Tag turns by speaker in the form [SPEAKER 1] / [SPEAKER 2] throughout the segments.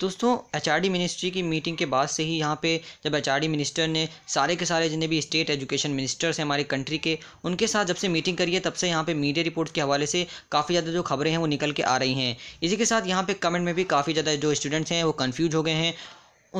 [SPEAKER 1] दोस्तों H ministry की meeting के बाद से ही यहाँ पे जब एच मिनिस्टर ने सारे के सारे जितने भी स्टेट एजुकेशन मिनिस्टर्स हैं हमारे कंट्री के उनके साथ जब से मीटिंग करी है तब से यहाँ पे मीडिया रिपोर्ट्स के हवाले से काफ़ी ज़्यादा जो खबरें हैं वो निकल के आ रही हैं इसी के साथ यहाँ पे कमेंट में भी काफ़ी ज़्यादा जो स्टूडेंट्स हैं वो कन्फ्यूज हो गए हैं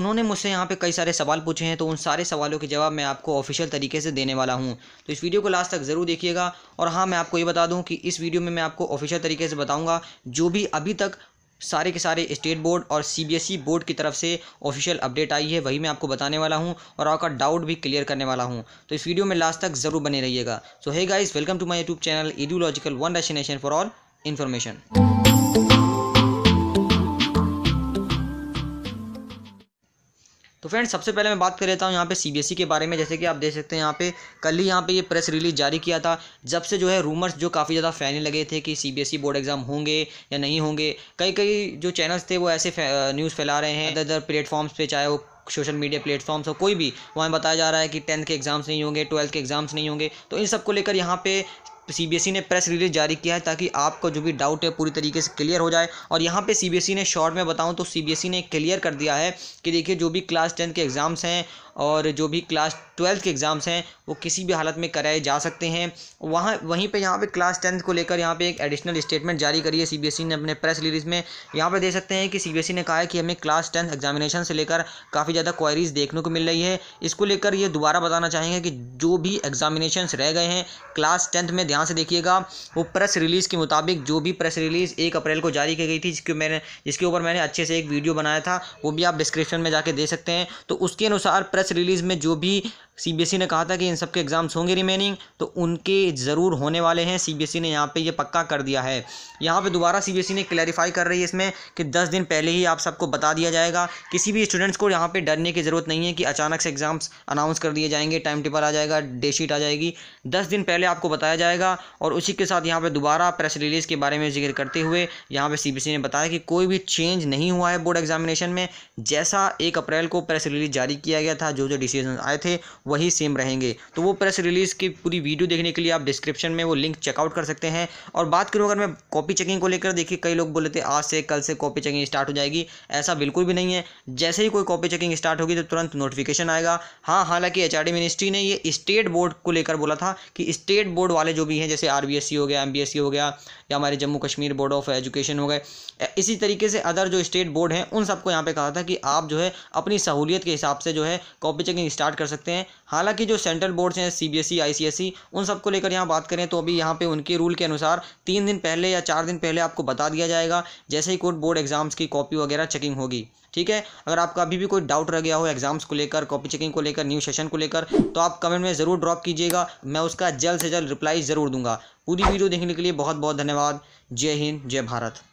[SPEAKER 1] उन्होंने मुझसे यहाँ पे कई सारे सवाल पूछे हैं तो उन सारे सवालों के जवाब मैं आपको ऑफिशियल तरीके से देने वाला हूँ तो इस वीडियो को लास्ट तक ज़रूर देखिएगा और हाँ मैं आपको ये बता दूँ कि इस वीडियो में मैं आपको ऑफिशियल तरीके से बताऊँगा जो भी अभी तक सारे के सारे स्टेट बोर्ड और सीबीएसई e बोर्ड की तरफ से ऑफिशियल अपडेट आई है वही मैं आपको बताने वाला हूँ और आपका डाउट भी क्लियर करने वाला हूँ तो इस वीडियो में लास्ट तक ज़रूर बने रहिएगा so hi guys welcome to my YouTube channel ideological one destination for all information तो फ्रेंड्स सबसे पहले मैं बात कर लेता हूँ यहाँ पे सीबीएसई e के बारे में जैसे कि आप देख सकते हैं यहाँ पे कल ही यहाँ पे ये प्रेस रिलीज जारी किया था जब से जो है रूमर्स जो काफ़ी ज़्यादा फैलने लगे थे कि सीबीएसई बोर्ड एग्जाम होंगे या नहीं होंगे कई कई जो चैनल्स थे वो ऐसे न्यूज़ फैला रहे हैं इधर उधर प्लेटफॉर्म्स पर चाहे वो सोशल मीडिया प्लेटफॉर्म्स हो कोई भी वहाँ बताया जा रहा है कि टेंथ के एग्ज़ाम्स नहीं होंगे ट्वेल्थ के एग्ज़ाम्स नहीं होंगे तो इन सबको लेकर यहाँ पे सीबीएसई e ने प्रेस रिलीज जारी किया है ताकि आपको जो भी डाउट है पूरी तरीके से क्लियर हो जाए और यहाँ पे सीबीएसई e ने शॉर्ट में बताऊँ तो सीबीएसई e ने क्लियर कर दिया है कि देखिए जो भी क्लास टेंथ के एग्ज़ाम्स हैं और जो भी क्लास ट्वेल्थ के एग्ज़ाम्स हैं वो किसी भी हालत में कराए जा सकते हैं वहाँ वहीं पर यहाँ पर क्लास टेंथ को लेकर यहाँ पर एक एडिशनल स्टेटमेंट जारी करी है सी ने अपने प्रेस रिलीज में यहाँ पर देख सकते हैं कि सी ने कहा है कि हमें क्लास टेंथ एग्जामिनेशन से लेकर काफ़ी ज़्यादा क्वायरीज़ देखने को मिल रही है इसको लेकर ये दोबारा बताना चाहेंगे कि जो भी एग्जामिनेशन रह गए हैं क्लास टेंथ में ध्यान यहाँ से देखिएगा वो प्रेस रिलीज़ के मुताबिक जो भी प्रेस रिलीज़ एक अप्रैल को जारी की गई थी जिसके मैंने जिसके ऊपर मैंने अच्छे से एक वीडियो बनाया था वो भी आप डिस्क्रिप्शन में जाके दे सकते हैं तो उसके अनुसार प्रेस रिलीज़ में जो भी सीबीएसई e ने कहा था कि इन सब के एग्ज़ाम्स होंगे रिमेनिंग तो उनके ज़रूर होने वाले हैं सीबीएसई e ने यहाँ पे ये पक्का कर दिया है यहाँ पे दोबारा सीबीएसई e ने क्लैरिफाई कर रही है इसमें कि 10 दिन पहले ही आप सबको बता दिया जाएगा किसी भी स्टूडेंट्स को यहाँ पर डरने की ज़रूरत नहीं है कि अचानक से एग्ज़ाम्स अनाउंस कर दिए जाएंगे टाइम टेबल आ जाएगा डे शीट आ जाएगी दस दिन पहले आपको बताया जाएगा और उसी के साथ यहाँ पर दोबारा प्रेस रिलीज़ के बारे में जिक्र करते हुए यहाँ पर सी ने बताया कि कोई भी चेंज नहीं हुआ है बोर्ड एग्जामिनेशन में जैसा एक अप्रैल को प्रेस रिलीज जारी किया गया था जो जो डिसीजन आए थे वही सेम रहेंगे तो वो प्रेस रिलीज़ की पूरी वीडियो देखने के लिए आप डिस्क्रिप्शन में वो लिंक चेकआउट कर सकते हैं और बात करूँ अगर मैं कॉपी चेकिंग को लेकर देखिए कई लोग बोले थे आज से कल से कॉपी चेकिंग स्टार्ट हो जाएगी ऐसा बिल्कुल भी नहीं है जैसे ही कोई कॉपी चेकिंग स्टार्ट होगी तो तुरंत नोटिफिकेशन आएगा हाँ हालांकि एच मिनिस्ट्री ने ये स्टेट बोर्ड को लेकर बोला था कि स्टेट बोर्ड वाले जो भी हैं जैसे आर हो गया एम हो गया या हमारे Jammu Kashmir board of education हो गए इसी तरीके से अदर जो स्टेट बोर्ड हैं उन सबको यहाँ पे कहा था कि आप जो है अपनी सहूलियत के हिसाब से जो है कॉपी चेकिंग स्टार्ट कर सकते हैं हालांकि जो सेंट्रल बोर्ड्स हैं सीबीएसई आईसीएसई e, e, उन सब को लेकर यहाँ बात करें तो अभी यहाँ पे उनके रूल के अनुसार तीन दिन पहले या चार दिन पहले आपको बता दिया जाएगा जैसे ही कोर्ट बोर्ड एग्जाम्स की कॉपी वगैरह चेकिंग होगी ठीक है अगर आपका अभी भी कोई डाउट रह गया हो एग्जाम्स को लेकर कॉपी चेकिंग को लेकर न्यू सेशन को लेकर तो आप कमेंट में ज़रूर ड्रॉप कीजिएगा मैं उसका जल्द से जल्द रिप्लाई ज़रूर दूंगा पूरी वीडियो देखने के लिए बहुत बहुत धन्यवाद जय हिंद जय भारत